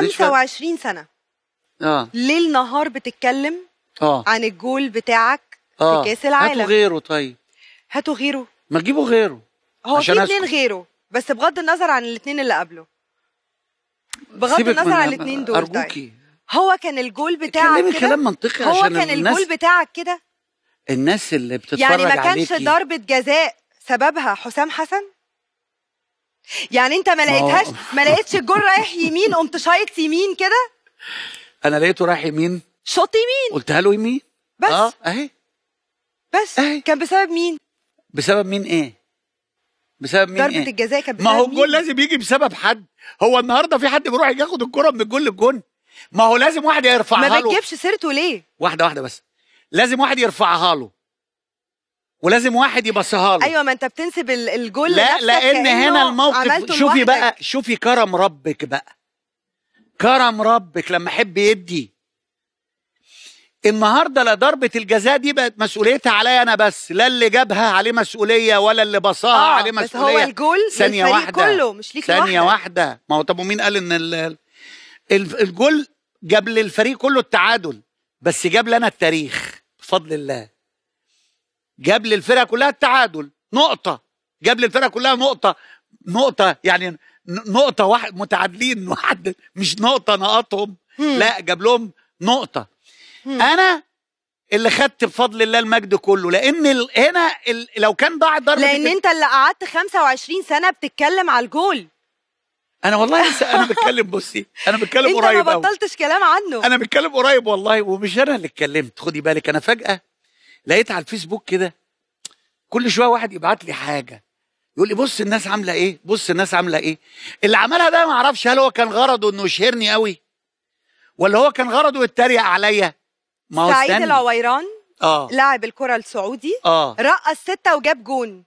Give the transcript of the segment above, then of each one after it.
25 سنه اه ليل نهار بتتكلم اه عن الجول بتاعك آه. في كاس العالم هاتوا غيره طيب هاتوا غيره ما تجيبوا غيره هو في اثنين غيره بس بغض النظر عن الاثنين اللي قبله بغض النظر عن الاثنين دول طيب. ارجوكي هو كان الجول بتاعك كده كلام منطقي هو عشان كان الجول بتاعك كده الناس اللي بتتفرج عليك يعني ما كانش ضربة جزاء سببها حسام حسن يعني انت ما لقيتهاش ما لقيتش الجول رايح يمين قمت شايط يمين كده انا لقيته رايح يمين شوط يمين قلتها له يمين بس اه اهي بس أهي. كان بسبب مين بسبب مين ايه بسبب مين ضربه إيه؟ الجزاء كانت ما هو الجول لازم يجي بسبب حد هو النهارده في حد بيروح ياخد الكره من الجول للجون ما هو لازم واحد يرفعها له ما بتجيبش سيرته ليه واحده واحده بس لازم واحد يرفعها له ولازم واحد يبقى له ايوه ما انت بتنسب الجول لا لان هنا الموقف شوفي بقى شوفي كرم ربك بقى كرم ربك لما حب يدي النهارده لا ضربه الجزاء دي بقت مسؤوليتها عليا انا بس لا اللي جابها عليه مسؤوليه ولا اللي بصاها آه عليه مسؤوليه بس هو الجول ثانيه واحده كله مش ليك ثانيه واحده ما هو طب ومين قال ان الجول جاب للفريق كله التعادل بس جاب لنا التاريخ بفضل الله جاب للفرقه كلها التعادل نقطه جاب للفرقه كلها نقطه نقطه يعني نقطه واحد متعادلين واحد مش نقطه نقطهم لا جاب لهم نقطه انا اللي خدت بفضل الله المجد كله لان هنا لو كان ضاع ضربه لان انت اللي قعدت 25 سنه بتتكلم على الجول انا والله لسه انا بتكلم بصي انا بتكلم قريب انت ما بطلتش كلام عنه انا بتكلم قريب والله ومش انا اللي اتكلمت خدي بالك انا فجاه لقيت على الفيسبوك كده كل شويه واحد يبعت لي حاجه يقول لي بص الناس عامله ايه بص الناس عامله ايه اللي عملها ده ما اعرفش هل هو كان غرضه انه يشهرني قوي ولا هو كان غرضه يتريق عليا ما هو سعيد العويران اه لاعب الكره السعودي اه رقص سته وجاب جون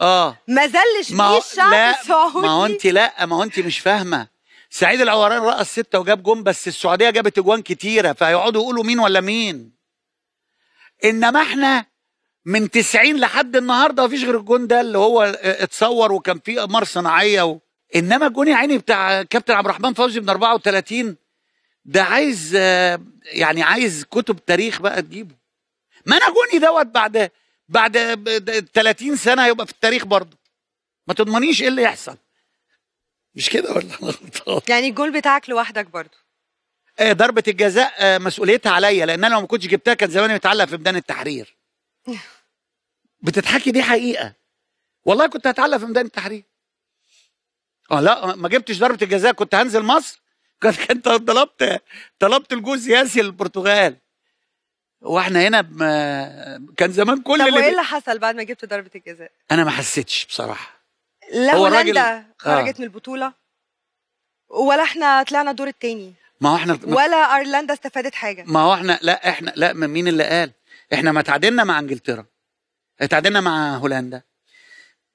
اه ما زلش ما فيه الشعب لا السعودي ما هو انت لا ما هو انت مش فاهمه سعيد العوران رقص سته وجاب جون بس السعوديه جابت اجوان كتيره فهيقعدوا يقولوا مين ولا مين انما احنا من 90 لحد النهارده مفيش غير الجون ده اللي هو آه، اتصور وكان فيه اقمار صناعيه و... انما الجون يا عيني بتاع كابتن عبد الرحمن فوزي من 34 ده عايز آه، يعني عايز كتب تاريخ بقى تجيبه ما انا جوني دوت بعد بعد 30 سنه هيبقى في التاريخ برضه ما تضمنيش ايه اللي يحصل مش كده ولا انا غلطان يعني الجول بتاعك لوحدك برضه آه، ضربه الجزاء آه، مسؤوليتها عليا لان انا لو ما كنتش جبتها كان زماني متعلق في ميدان التحرير بتضحكي دي حقيقه والله كنت هتعلق في ميدان التحرير اه لا آه، ما جبتش ضربه الجزاء كنت هنزل مصر كنت طلبت طلبت الجوز ياسي للبرتغال واحنا هنا بم... كان زمان كل طب اللي وايه اللي حصل بعد ما جبت ضربه الجزاء انا ما حسيتش بصراحه لا هو الراجل خرجت آه. من البطوله ولا احنا طلعنا الدور التاني ما هو احنا ولا ايرلندا استفادت حاجه ما هو احنا لا احنا لا من مين اللي قال احنا ما تعادلنا مع انجلترا تعادلنا مع هولندا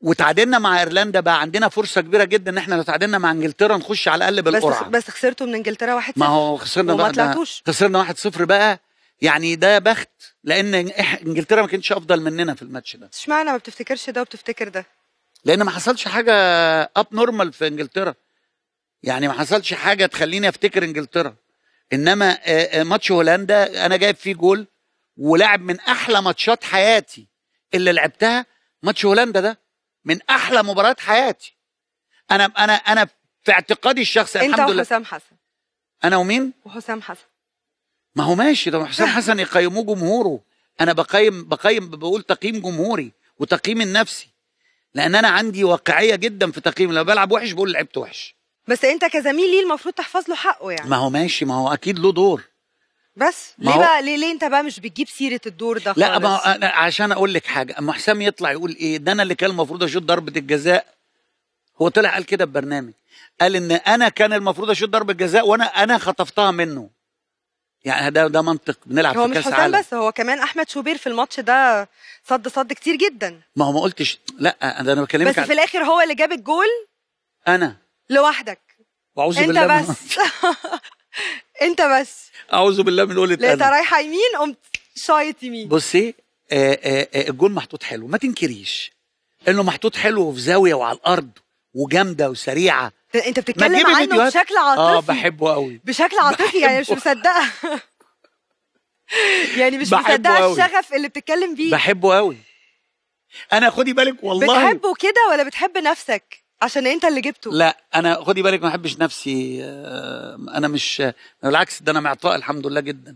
وتعادلنا مع ايرلندا بقى عندنا فرصه كبيره جدا ان احنا لو تعادلنا مع انجلترا نخش على الاقل بالقرعه بس بس خسرتوا من انجلترا 1 ما هو خسرنا وما طلعتوش خسرنا 1-0 بقى يعني ده بخت لان انجلترا ما كانتش افضل مننا في الماتش ده اشمعنى ما بتفتكرش ده وبتفتكر ده لان ما حصلش حاجه اب نورمال في انجلترا يعني ما حصلش حاجه تخليني افتكر انجلترا انما آه، آه، ماتش هولندا انا جايب فيه جول ولعب من احلى ماتشات حياتي اللي لعبتها ماتش هولندا ده من احلى مباريات حياتي انا انا انا في اعتقادي الشخصي الحمد لله انت وحسام حسن انا ومين وحسام حسن ما هو ماشي ده حسام حسن يقيموه جمهوره انا بقيم بقيم بقول تقييم جمهوري وتقييم النفسي لان انا عندي واقعيه جدا في تقييم لما بلعب وحش بقول لعبت وحش بس انت كزميل ليه المفروض تحفظ له حقه يعني ما هو ماشي ما هو اكيد له دور بس ليه هو... بقى ليه, ليه انت بقى مش بتجيب سيره الدور ده خالص لا ما أنا عشان اقول لك حاجه اما حسام يطلع يقول ايه ده انا اللي كان المفروض اشوط ضربه الجزاء هو طلع قال كده ببرنامج قال ان انا كان المفروض اشوط ضربه جزاء وانا انا خطفتها منه يعني ده ده منطق بنلعب في كاس العالم هو مش حسام بس هو كمان احمد شوبير في الماتش ده صد صد كتير جدا ما هو ما قلتش لا ده انا بكلمك بس في الاخر هو اللي جاب الجول انا لوحدك واعوذ بالله انت بس انت بس اعوذ بالله من قولة لقيتها رايحه يمين قمت شايط يمين بصي الجول آه، آه، آه، الجون محطوط حلو ما تنكريش انه محطوط حلو وفي زاويه وعلى الارض وجامده وسريعه انت بتتكلم عنه فيديوهات. بشكل عاطفي اه بحبه قوي بشكل عاطفي بحبه. يعني مش مصدقه يعني مش مصدقه الشغف اللي بتتكلم بيه بحبه قوي انا خدي بالك والله بتحبه كده ولا بتحب نفسك عشان انت اللي جبته لا انا خدي بالك ما احبش نفسي آه، انا مش بالعكس ده انا معطاء الحمد لله جدا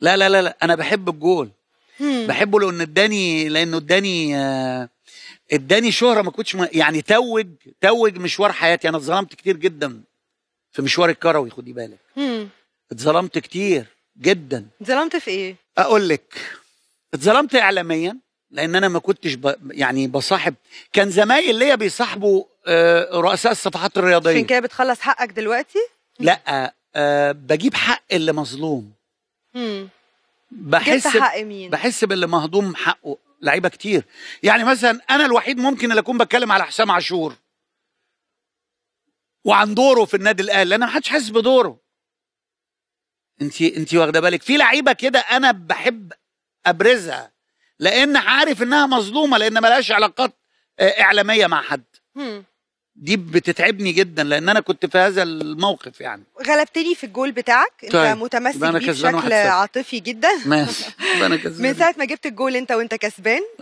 لا لا لا, لا. انا بحب الجول هم. بحبه لان اداني لانه اداني آه، اداني شهره ما كنتش يعني توج توج مشوار حياتي انا اتظلمت كتير جدا في مشوار الكروي خدي بالك اتظلمت كتير جدا اتظلمت في ايه اقول لك اتظلمت اعلاميا لان انا ما كنتش ب... يعني بصاحب كان زمايل ليا بيصاحبوا آه، رؤساء الصفحات الرياضيه عشان كده بتخلص حقك دلوقتي لا أه بجيب حق اللي مظلوم بحس جبت حق مين؟ بحس باللي مهضوم حقه لعيبه كتير يعني مثلا انا الوحيد ممكن اللي اكون بتكلم على حسام عاشور وعن دوره في النادي الاهلي لان ما حدش حاسس بدوره انت انت واخده بالك في لعيبه كده انا بحب ابرزها لان عارف انها مظلومه لان ما لهاش علاقات آه، اعلاميه مع حد دي بتتعبني جدا لان انا كنت في هذا الموقف يعني غلبتني في الجول بتاعك انت طيب. متمسك بيه بشكل عاطفي جدا ماشي انا كسبان من ساعه ما جبت الجول انت وانت كسبان